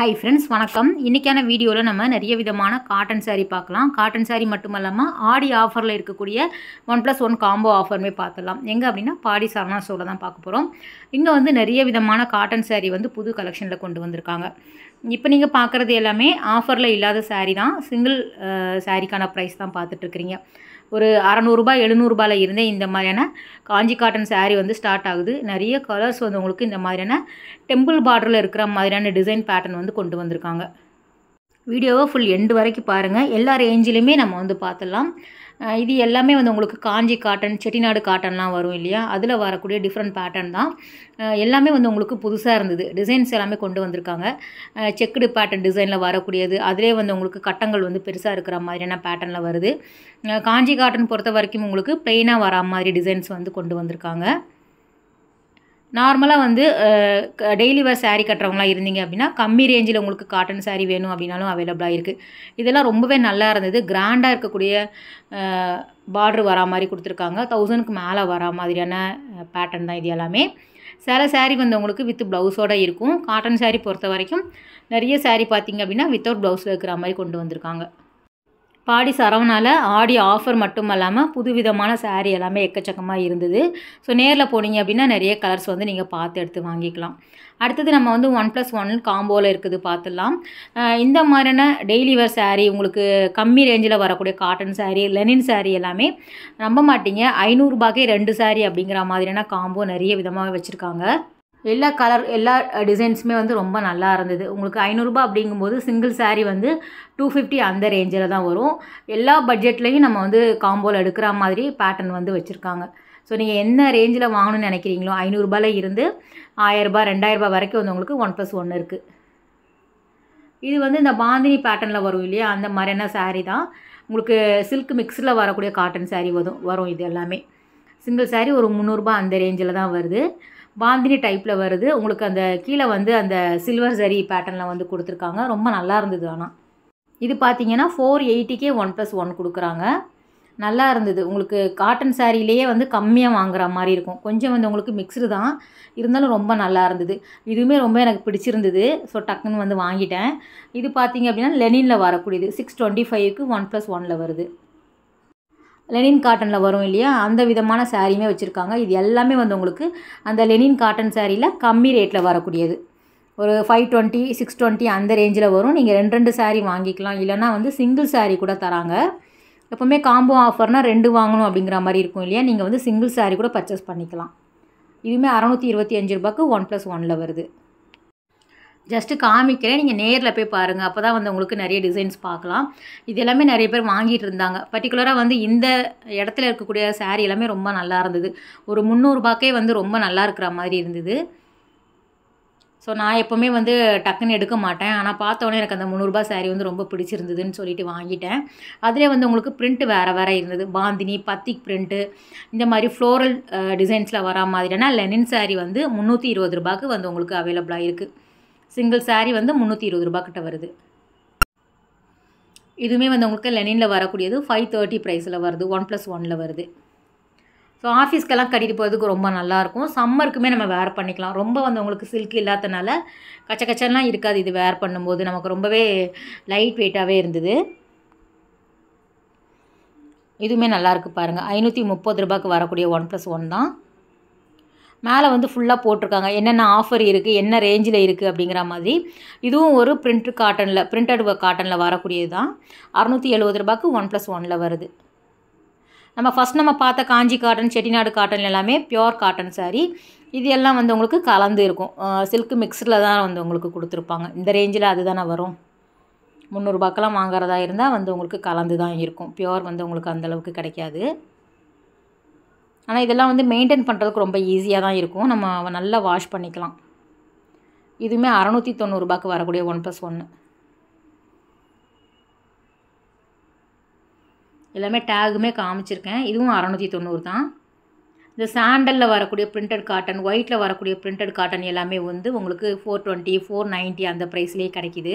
hi friends வணக்கம் இன்றைக்கான வீடியோவில் நம்ம நிறைய விதமான காட்டன் சாரீ பார்க்கலாம் காட்டன் சாரீ மட்டும் இல்லாமல் ஆடி ஆஃபரில் இருக்கக்கூடிய ஒன் ப்ளஸ் ஒன் காம்போ ஆஃபருமே பார்த்துடலாம் எங்கே அப்படின்னா பாடி சரணா ஷோவில் தான் பார்க்க போகிறோம் இங்கே வந்து நிறைய விதமான காட்டன் சாரீ வந்து புது கலெக்ஷனில் கொண்டு வந்திருக்காங்க இப்போ நீங்கள் பார்க்குறது எல்லாமே ஆஃபரில் இல்லாத சாரீ தான் சிங்கிள் சாரீக்கான ப்ரைஸ் தான் பார்த்துட்ருக்குறீங்க ஒரு அறநூறுபா எழுநூறுபாயில் இருந்தே இந்த மாதிரியான காஞ்சி காட்டன் சாரீ வந்து ஸ்டார்ட் ஆகுது நிறைய கலர்ஸ் வந்து உங்களுக்கு இந்த மாதிரியான டெம்பிள் பார்டரில் இருக்கிற மாதிரியான டிசைன் பேட்டர்ன் வந்து வந்து கொண்டு வந்திருக்காங்க வீடியோவை ஃபுல் எண்டு வரைக்கும் பாருங்கள் எல்லா ரேஞ்சிலையுமே நம்ம வந்து பார்த்துடலாம் இது எல்லாமே வந்து உங்களுக்கு காஞ்சி காட்டன் செட்டிநாடு காட்டன்லாம் வரும் இல்லையா அதில் வரக்கூடிய டிஃப்ரெண்ட் பேட்டர்ன் தான் எல்லாமே வந்து உங்களுக்கு புதுசாக இருந்தது டிசைன்ஸ் எல்லாமே கொண்டு வந்திருக்காங்க செக்குடு பேட்டர்ன் டிசைனில் வரக்கூடியது அதிலே வந்து உங்களுக்கு கட்டங்கள் வந்து பெருசாக இருக்கிற மாதிரியான பேட்டர்னில் வருது காஞ்சி காட்டன் பொறுத்த வரைக்கும் உங்களுக்கு ப்ளெயினாக வரா மாதிரி டிசைன்ஸ் வந்து கொண்டு வந்திருக்காங்க நார்மலாக வந்து டெய்லி வேர் சாரீ கட்டுறவங்களாம் இருந்தீங்க அப்படின்னா கம்மி ரேஞ்சில் உங்களுக்கு காட்டன் சாரீ வேணும் அப்படின்னாலும் அவைலபிளாக இருக்குது இதெல்லாம் ரொம்பவே நல்லா இருந்தது கிராண்டாக இருக்கக்கூடிய பார்ட்ரு வரா மாதிரி கொடுத்துருக்காங்க தௌசண்ட்க்கு மேலே வர மாதிரியான பேட்டர்ன் தான் இது எல்லாமே சில சாரீ வந்து உங்களுக்கு வித் ப்ளவுஸோடு இருக்கும் காட்டன் சாரீ பொறுத்த வரைக்கும் நிறைய சாரீ பார்த்திங்க அப்படின்னா வித்தவுட் ப்ளவுஸில் இருக்கிற மாதிரி கொண்டு வந்திருக்காங்க பாடி சரவணாவில் ஆடி ஆஃபர் மட்டும் இல்லாமல் புதுவிதமான சாரீ எல்லாமே எக்கச்சக்கமாக இருந்தது ஸோ நேரில் போனீங்க அப்படின்னா நிறைய கலர்ஸ் வந்து நீங்கள் பார்த்து எடுத்து வாங்கிக்கலாம் அடுத்தது நம்ம வந்து ஒன் ப்ளஸ் ஒன் காம்போவில் இருக்குது பார்த்துடலாம் இந்த மாதிரியான டெய்லி வேர் சாரீ உங்களுக்கு கம்மி ரேஞ்சில் வரக்கூடிய காட்டன் சாரீ லெனின் சாரீ எல்லாமே நம்ப மாட்டீங்க ஐநூறுரூபாக்கே ரெண்டு சாரீ அப்படிங்கிற மாதிரியான காம்போ நிறைய விதமாக வச்சுருக்காங்க எல்லா கலர் எல்லா டிசைன்ஸுமே வந்து ரொம்ப நல்லா இருந்தது உங்களுக்கு ஐநூறுரூபா அப்படிங்கும்போது சிங்கிள் சாரீ வந்து டூ ஃபிஃப்டி அந்த ரேஞ்சில் தான் வரும் எல்லா பட்ஜெட்லேயும் நம்ம வந்து காம்போவில் எடுக்கிற மாதிரி பேட்டர்ன் வந்து வச்சுருக்காங்க ஸோ நீங்கள் என்ன ரேஞ்சில் வாங்கணும்னு நினைக்கிறீங்களோ ஐநூறுரூபாயில் இருந்து ஆயரூபா ரெண்டாயிரரூபா வரைக்கும் வந்து உங்களுக்கு ஒன் ப்ளஸ் ஒன்று இருக்குது இது வந்து இந்த பாந்தினி பேட்டர்னில் வரும் இல்லையா அந்த மாதிரியான சாரீ தான் உங்களுக்கு சில்க் மிக்ஸில் வரக்கூடிய காட்டன் சாரீ வரும் வரும் இது எல்லாமே சிங்கிள் சாரீ ஒரு முந்நூறுரூபா அந்த ரேஞ்சில் தான் வருது பாந்தினி டைப்பில் வருது உங்களுக்கு அந்த கீழே வந்து அந்த சில்வர் ஜரி பேட்டர்னில் வந்து கொடுத்துருக்காங்க ரொம்ப நல்லா இருந்தது ஆனால் இது பார்த்தீங்கன்னா ஃபோர் எயிட்டிக்கே ஒன் ப்ளஸ் ஒன் கொடுக்குறாங்க நல்லா இருந்தது உங்களுக்கு காட்டன் சாரீலேயே வந்து கம்மியாக வாங்குற மாதிரி இருக்கும் கொஞ்சம் வந்து உங்களுக்கு மிக்ஸ்டு தான் இருந்தாலும் ரொம்ப நல்லா இருந்தது இதுவுமே ரொம்ப எனக்கு பிடிச்சிருந்தது ஸோ டக்குன்னு வந்து வாங்கிட்டேன் இது பார்த்தீங்க அப்படின்னா லெனினில் வரக்கூடியது சிக்ஸ் டுவெண்ட்டி ஃபைவ்க்கு ஒன் ப்ளஸ் ஒனில் வருது லெனின் காட்டனில் வரும் இல்லையா அந்த விதமான சாரியுமே வச்சுருக்காங்க இது எல்லாமே வந்து உங்களுக்கு அந்த லெனின் காட்டன் சாரியில் கம்மி ரேட்டில் வரக்கூடியது ஒரு ஃபைவ் டுவெண்ட்டி சிக்ஸ் டுவெண்ட்டி அந்த ரேஞ்சில் வரும் நீங்கள் ரெண்டு ரெண்டு சாரீ வாங்கிக்கலாம் இல்லைனா வந்து சிங்கிள் சாரீ கூட தராங்க எப்போவுமே காம்போ ஆஃபர்னால் ரெண்டு வாங்கணும் அப்படிங்கிற மாதிரி இருக்கும் இல்லையா நீங்கள் வந்து சிங்கிள் சாரீ கூட பர்ச்சேஸ் பண்ணிக்கலாம் இதுவுமே அறநூற்றி இருபத்தி அஞ்சு ரூபாய்க்கு ஒன் ப்ளஸ் ஒனில் வருது ஜஸ்ட்டு காமிக்கிறேன் நீங்கள் நேரில் போய் பாருங்கள் அப்போ தான் வந்து உங்களுக்கு நிறைய டிசைன்ஸ் பார்க்கலாம் இது எல்லாமே நிறைய பேர் வாங்கிட்டு இருந்தாங்க பர்டிகுலராக வந்து இந்த இடத்துல இருக்கக்கூடிய சாரீ எல்லாமே ரொம்ப நல்லா இருந்தது ஒரு முந்நூறுபாக்கே வந்து ரொம்ப நல்லா இருக்கிற மாதிரி இருந்தது ஸோ நான் எப்போவுமே வந்து டக்குன்னு எடுக்க மாட்டேன் ஆனால் பார்த்தோன்னே எனக்கு அந்த முந்நூறுபா சாரீ வந்து ரொம்ப பிடிச்சிருந்ததுன்னு சொல்லிட்டு வாங்கிட்டேன் அதிலே வந்து உங்களுக்கு பிரிண்ட் வேறு வேறு இருந்தது பாந்தினி பத்திக் பிரிண்ட்டு இந்த மாதிரி ஃப்ளோரல் டிசைன்ஸில் வரா மாதிரினா லெனின் சாரீ வந்து முந்நூற்றி இருபது ரூபாய்க்கு வந்து உங்களுக்கு அவைலபிளாக இருக்குது சிங்கிள் சாரீ வந்து முந்நூற்றி இருபது ரூபாய்கிட்ட வருது இதுவுமே வந்து உங்களுக்கு லெனினில் வரக்கூடியது ஃபைவ் தேர்ட்டி ப்ரைஸில் வருது ஒன் ப்ளஸ் ஒனில் வருது ஸோ ஆஃபீஸ்க்கெல்லாம் கட்டிட்டு போகிறதுக்கு ரொம்ப நல்லாயிருக்கும் சம்மருக்குமே நம்ம வேர் பண்ணிக்கலாம் ரொம்ப வந்து உங்களுக்கு சில்க் இல்லாதனால கச்ச கச்செல்லாம் இருக்காது இது வேர் பண்ணும்போது நமக்கு ரொம்பவே லைட் வெயிட்டாகவே இருந்தது இதுவுமே நல்லாயிருக்கு பாருங்கள் ஐநூற்றி முப்பது ரூபாய்க்கு வரக்கூடிய ஒன் ப்ளஸ் ஒன் தான் மேலே வந்து ஃபுல்லாக போட்டிருக்காங்க என்னென்ன ஆஃபர் இருக்குது என்ன ரேஞ்சில் இருக்குது அப்படிங்கிற மாதிரி இதுவும் ஒரு பிரிண்ட் காட்டனில் பிரிண்டட் காட்டனில் வரக்கூடியது தான் அறநூற்றி எழுபது ரூபாய்க்கு ஒன் ப்ளஸ் ஒனில் வருது நம்ம ஃபஸ்ட் நம்ம பார்த்த காஞ்சி காட்டன் செட்டிநாடு காட்டன் எல்லாமே பியோர் காட்டன் சாரீ இது எல்லாம் வந்து உங்களுக்கு கலந்து இருக்கும் சில்க் மிக்ஸில் தான் வந்து உங்களுக்கு கொடுத்துருப்பாங்க இந்த ரேஞ்சில் அது தானே வரும் முந்நூறுபாக்கெல்லாம் வாங்குறதா இருந்தால் வந்து உங்களுக்கு கலந்து தான் இருக்கும் பியோர் வந்து உங்களுக்கு அந்தளவுக்கு கிடைக்காது ஆனால் இதெல்லாம் வந்து மெயின்டைன் பண்ணுறதுக்கு ரொம்ப ஈஸியாக தான் இருக்கும் நம்ம நல்லா வாஷ் பண்ணிக்கலாம் இதுவுமே அறநூற்றி தொண்ணூறுபாக்கு வரக்கூடிய ஒன் ப்ளஸ் ஒன்று எல்லாமே டேகுமே காமிச்சிருக்கேன் இதுவும் அறநூற்றி தொண்ணூறு தான் இந்த சாண்டலில் வரக்கூடிய பிரிண்டட் காட்டன் ஒயிட்டில் வரக்கூடிய பிரிண்டட் காட்டன் எல்லாமே வந்து உங்களுக்கு ஃபோர் டுவெண்ட்டி ஃபோர் நைன்ட்டி அந்த ப்ரைஸ்லேயே கிடைக்கிது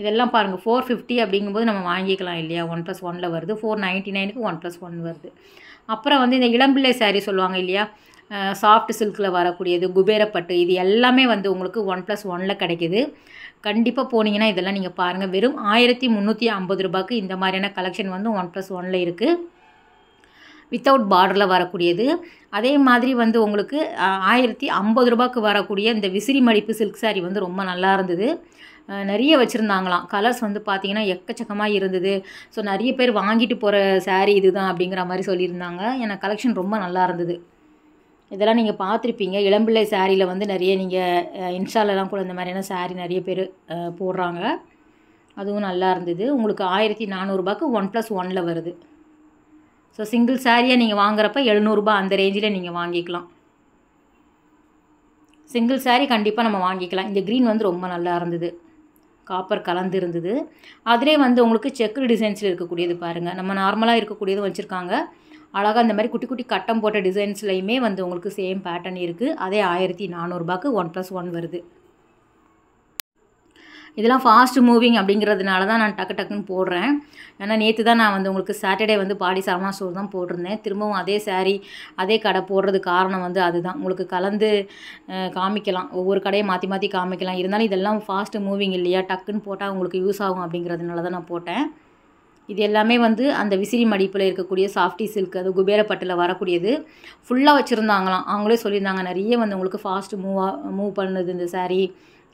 இதெல்லாம் பாருங்கள் ஃபோர் ஃபிஃப்டி அப்படிங்கும்போது நம்ம வாங்கிக்கலாம் இல்லையா ஒன் ப்ளஸ் ஒனில் வருது ஃபோர் நைன்ட்டி நைனுக்கு ஒன் ப்ளஸ் ஒன் வருது அப்புறம் வந்து இந்த இளம்பிள்ளை சாரீ சொல்லுவாங்க இல்லையா சாஃப்ட் சில்கில் வரக்கூடியது குபேரப்பட்டு இது எல்லாமே வந்து உங்களுக்கு ஒன் ப்ளஸ் ஒனில் கிடைக்கிது கண்டிப்பாக போனீங்கன்னா இதெல்லாம் நீங்கள் பாருங்கள் வெறும் ஆயிரத்தி முந்நூற்றி ஐம்பது ரூபாய்க்கு இந்த மாதிரியான கலெக்ஷன் வந்து ஒன் ப்ளஸ் ஒனில் இருக்குது வித்தவுட் பார்டரில் வரக்கூடியது அதே மாதிரி வந்து உங்களுக்கு ஆயிரத்தி ஐம்பது ரூபாய்க்கு வரக்கூடிய இந்த விசிறி மடிப்பு சில்க் சாரி வந்து ரொம்ப நல்லா இருந்தது நிறைய வச்சுருந்தாங்களாம் கலர்ஸ் வந்து பார்த்திங்கன்னா எக்கச்சக்கமாக இருந்தது ஸோ நிறைய பேர் வாங்கிட்டு போகிற இது தான் அப்படிங்கிற மாதிரி சொல்லியிருந்தாங்க ஏன்னா கலெக்ஷன் ரொம்ப நல்லா இருந்தது இதெல்லாம் நீங்கள் பார்த்துருப்பீங்க இளம்பிள்ளை சாரியில் வந்து நிறைய நீங்கள் இன்ஸ்டாலெலாம் கூட இந்த மாதிரியான சாரி நிறைய பேர் போடுறாங்க அதுவும் நல்லா இருந்தது உங்களுக்கு ஆயிரத்தி நானூறுபாக்கு ஒன் ப்ளஸ் ஒனில் வருது ஸோ சிங்கிள் சாரியாக நீங்கள் வாங்குறப்ப எழுநூறுபா அந்த ரேஞ்சில் நீங்கள் வாங்கிக்கலாம் சிங்கிள் சாரி கண்டிப்பாக நம்ம வாங்கிக்கலாம் இந்த க்ரீன் வந்து ரொம்ப நல்லா இருந்தது காப்பர் கலந்து இருந்தது அதிலே வந்து உங்களுக்கு செக்கு டிசைன்ஸில் இருக்கக்கூடியது பாருங்கள் நம்ம நார்மலாக இருக்கக்கூடியது வச்சுருக்காங்க அழகாக இந்த மாதிரி குட்டி குட்டி கட்டம் போட்ட டிசைன்ஸ்லையுமே வந்து உங்களுக்கு சேம் பேட்டர்ன் இருக்குது அதே ஆயிரத்தி நானூறுபாக்கு ஒன் ப்ளஸ் ஒன் வருது இதெல்லாம் ஃபாஸ்ட் மூவிங் அப்படிங்கிறதுனால தான் நான் டக்கு டக்குன்னு போடுறேன் ஏன்னா நேற்று தான் நான் வந்து உங்களுக்கு சாட்டர்டே வந்து பாடி சரமா ஸ்டோர் தான் போட்டிருந்தேன் திரும்பவும் அதே சாரீ அதே கடை போடுறது காரணம் வந்து அதுதான் உங்களுக்கு கலந்து காமிக்கலாம் ஒவ்வொரு கடையை மாற்றி மாற்றி காமிக்கலாம் இருந்தாலும் இதெல்லாம் ஃபாஸ்ட் மூவிங் இல்லையா டக்குன்னு போட்டால் உங்களுக்கு யூஸ் ஆகும் அப்படிங்கிறதுனால தான் நான் போட்டேன் இது எல்லாமே வந்து அந்த விசிறி மடிப்பில் இருக்கக்கூடிய சாஃப்டி சில்க் அது குபேரப்பட்டில் வரக்கூடியது ஃபுல்லாக வச்சுருந்தாங்களாம் அவங்களே சொல்லியிருந்தாங்க நிறைய வந்து உங்களுக்கு ஃபாஸ்ட்டு மூவாக மூவ் பண்ணுது இந்த சாரீ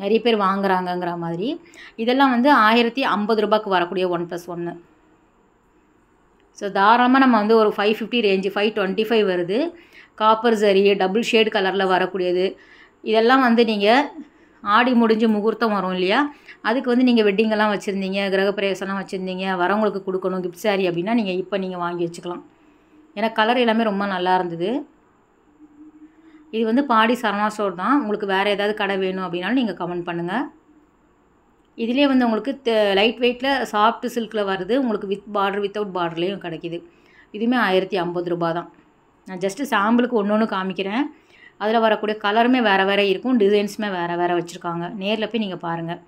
நிறைய பேர் வாங்குறாங்கங்கிற மாதிரி இதெல்லாம் வந்து ஆயிரத்தி ஐம்பது ரூபாய்க்கு வரக்கூடிய ஒன் ப்ளஸ் ஒன்று ஸோ தாராளமாக நம்ம வந்து ஒரு five fifty range five twenty five வருது காப்பர் சரி டபுள் ஷேட் கலரில் வரக்கூடியது இதெல்லாம் வந்து நீங்கள் ஆடி முடிஞ்சு முகூர்த்தம் வரும் இல்லையா அதுக்கு வந்து நீங்கள் வெட்டிங்கெல்லாம் வச்சுருந்தீங்க கிரகப்பிரவேசம்லாம் வச்சுருந்தீங்க வரவங்களுக்கு கொடுக்கணும் கிஃப்ட் சாரி அப்படின்னா நீங்கள் இப்போ நீங்கள் வாங்கி வச்சுக்கலாம் ஏன்னா கலர் எல்லாமே ரொம்ப நல்லா இருந்தது இது வந்து பாடி சரணா ஸ்டோர் தான் உங்களுக்கு வேறு ஏதாவது கடை வேணும் அப்படின்னாலும் நீங்கள் கமெண்ட் பண்ணுங்கள் இதிலே வந்து உங்களுக்கு லைட் வெயிட்டில் சாஃப்ட் சில்கில் வருது உங்களுக்கு வித் பார்டர் வித்தவுட் பார்டர்லேயும் கிடைக்கிது இதுவுமே ஆயிரத்தி ஐம்பது ரூபா தான் நான் ஜஸ்ட்டு சாம்பிளுக்கு ஒன்று ஒன்று காமிக்கிறேன் அதில் வரக்கூடிய கலருமே வேறு வேறு இருக்கும் டிசைன்ஸுமே வேறு வேறு வச்சுருக்காங்க நேரில் போய் நீங்கள் பாருங்கள்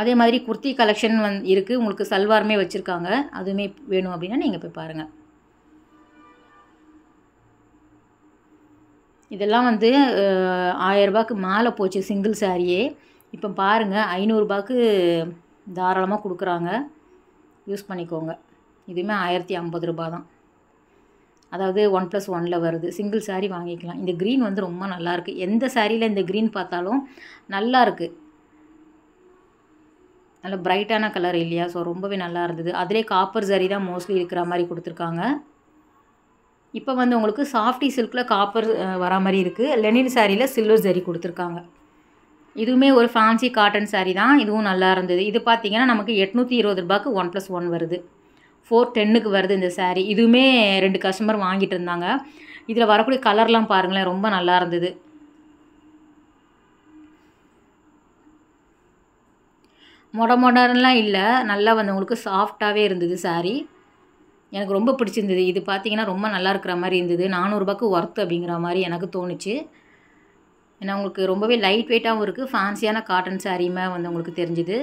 அதே மாதிரி குர்த்தி கலெக்ஷன் வந் இருக்குது உங்களுக்கு சல்வாருமே வச்சுருக்காங்க அதுவுமே வேணும் அப்படின்னா நீங்கள் போய் பாருங்கள் இதெல்லாம் வந்து ஆயரரூபாக்கு மேலே போச்சு சிங்கிள் சாரியே இப்போ பாருங்கள் ஐநூறுபாக்கு தாராளமாக கொடுக்குறாங்க யூஸ் பண்ணிக்கோங்க இதுவுமே ஆயிரத்தி ஐம்பது ரூபா தான் அதாவது ஒன் ப்ளஸ் ஒனில் வருது சிங்கிள் சாரி வாங்கிக்கலாம் இந்த க்ரீன் வந்து ரொம்ப நல்லாயிருக்கு எந்த சாரியில் இந்த க்ரீன் பார்த்தாலும் நல்லா இருக்குது நல்ல பிரைட்டான கலர் இல்லையா ஸோ ரொம்பவே நல்லா இருந்தது அதிலே காப்பர் சாரி தான் மோஸ்ட்லி இருக்கிற மாதிரி கொடுத்துருக்காங்க இப்போ வந்து உங்களுக்கு சாஃப்டி சில்கில் காப்பர் வரா மாதிரி இருக்குது லெனின் சாரியில் சில்வர் ஜரி கொடுத்துருக்காங்க இதுவுமே ஒரு ஃபேன்சி காட்டன் சாரீ தான் இதுவும் நல்லா இருந்தது இது பார்த்திங்கன்னா நமக்கு எட்நூற்றி இருபது ரூபாய்க்கு ஒன் ப்ளஸ் ஒன் வருது ஃபோர் டென்னுக்கு வருது இந்த சாரீ இதுவுமே ரெண்டு கஸ்டமர் வாங்கிட்டு இருந்தாங்க இதில் வரக்கூடிய கலர்லாம் பாருங்களேன் ரொம்ப நல்லா இருந்தது மொட மொடர்லாம் இல்லை நல்லா வந்து உங்களுக்கு சாஃப்டாகவே இருந்தது சாரீ எனக்கு ரொம்ப பிடிச்சிருந்தது இது பார்த்திங்கன்னா ரொம்ப நல்லா இருக்கிற மாதிரி இருந்தது நானூறுபாக்கு ஒர்த் அப்படிங்கிற மாதிரி எனக்கு தோணுச்சு ஏன்னா உங்களுக்கு ரொம்பவே லைட் வெயிட்டாகவும் இருக்குது ஃபேன்சியான காட்டன் சாரியுமே வந்து உங்களுக்கு தெரிஞ்சுது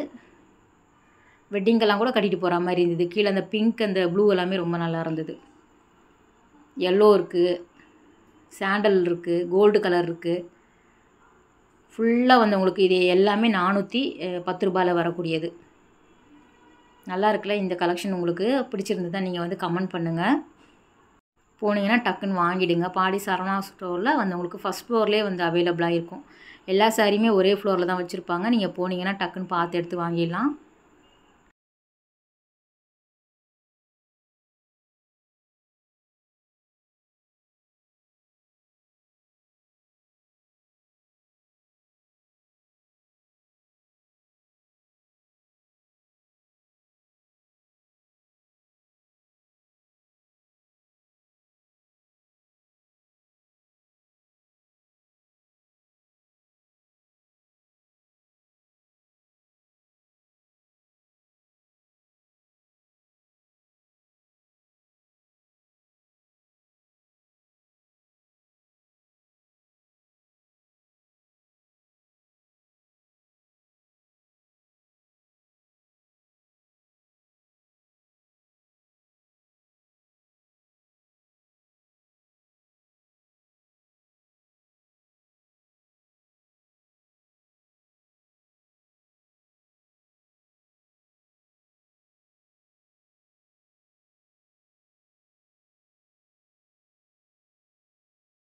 வெட்டிங்கெல்லாம் கூட கட்டிட்டு போகிற மாதிரி இருந்தது கீழே அந்த பிங்க் அந்த ப்ளூ எல்லாமே ரொம்ப நல்லா இருந்தது எல்லோ இருக்குது சாண்டல் இருக்குது கோல்டு கலர் இருக்குது ஃபுல்லாக வந்து உங்களுக்கு இது எல்லாமே நானூற்றி பத்து ரூபாயில் வரக்கூடியது நல்லா இருக்குல்ல இந்த கலெக்ஷன் உங்களுக்கு தான் நீங்கள் வந்து கமெண்ட் பண்ணுங்கள் போனீங்கன்னா டக்குன்னு வாங்கிடுங்க பாடி சரணா ஸ்டோரில் வந்து உங்களுக்கு ஃபஸ்ட் ஃப்ளோர்லேயே வந்து அவைலபிளாக இருக்கும் எல்லா சாரியுமே ஒரே ஃப்ளோரில் தான் வச்சுருப்பாங்க நீங்கள் போனீங்கன்னா டக்குன்னு பார்த்து எடுத்து வாங்கிடலாம்